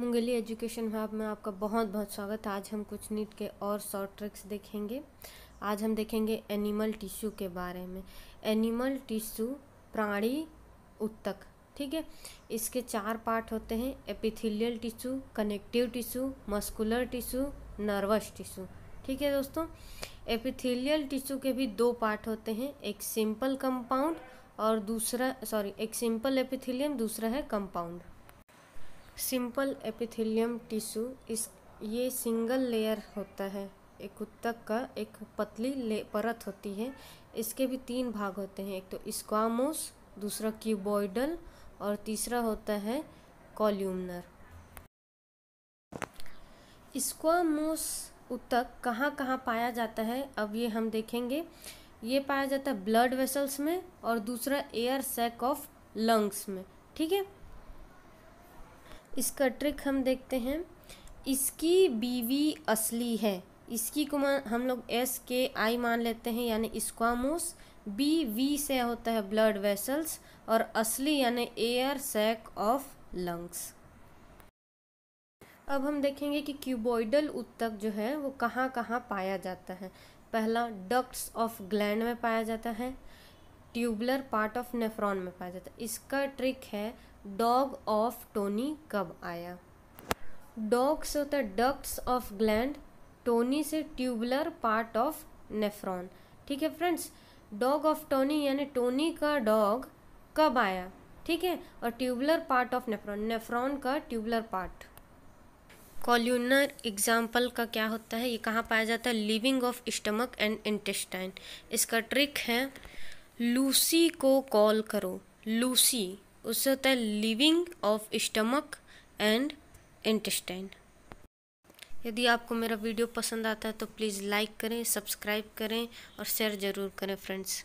Mungeli education hub में आपका बहुत बहुत स्वागत है आज हम कुछ नीट के और शॉर्ट ट्रिक्स देखेंगे आज हम देखेंगे एनिमल टिश्यू के बारे में एनिमल टिश्यू प्राणी उत्तक ठीक है इसके चार पार्ट होते हैं epithelial tissue connective tissue muscular tissue nervous tissue ठीक है दोस्तों एपिथिलियल टिश्यू के भी दो पार्ट होते हैं एक सिंपल कंपाउंड और दूसरा सॉरी एक सिंपल एपिथिलियम दूसरा है कंपाउंड सिंपल एपिथेलियम टिश्यू इस ये सिंगल लेयर होता है एक उत्तक का एक पतली ले परत होती है इसके भी तीन भाग होते हैं एक तो स्क्वामोस दूसरा क्यूबॉइडल और तीसरा होता है कॉल्यूमनर स्क्वामोस उत्तक कहाँ कहाँ पाया जाता है अब ये हम देखेंगे ये पाया जाता है ब्लड वेसल्स में और दूसरा एयर सैक ऑफ लंग्स में ठीक है इसका ट्रिक हम देखते हैं इसकी बीवी असली है इसकी को हम लोग एस के आई मान लेते हैं यानी स्क्वामोस बी वी से होता है ब्लड वेसल्स और असली यानी एयर सैक ऑफ लंग्स अब हम देखेंगे कि क्यूबोइडल उत्तक जो है वो कहाँ कहाँ पाया जाता है पहला डक्ट्स ऑफ ग्लैंड में पाया जाता है ट्यूबलर पार्ट ऑफ नेफ्रॉन में पाया जाता है इसका ट्रिक है डॉग ऑफ टोनी कब आया डॉग से होता है डक्ट्स ऑफ ग्लैंड टोनी से ट्यूबलर पार्ट ऑफ नेफ्रॉन ठीक है फ्रेंड्स डॉग ऑफ टोनी यानी टोनी का डॉग कब आया ठीक है और tubular part of nephron nephron का ट्यूबलर पार्ट कॉल्यूनर एग्जाम्पल का क्या होता है ये कहाँ पाया जाता है lining of stomach and intestine इसका ट्रिक है लूसी को कॉल करो लूसी उससे होता है lining of stomach and intestine यदि आपको मेरा वीडियो पसंद आता है तो प्लीज़ लाइक करें सब्सक्राइब करें और शेयर ज़रूर करें फ्रेंड्स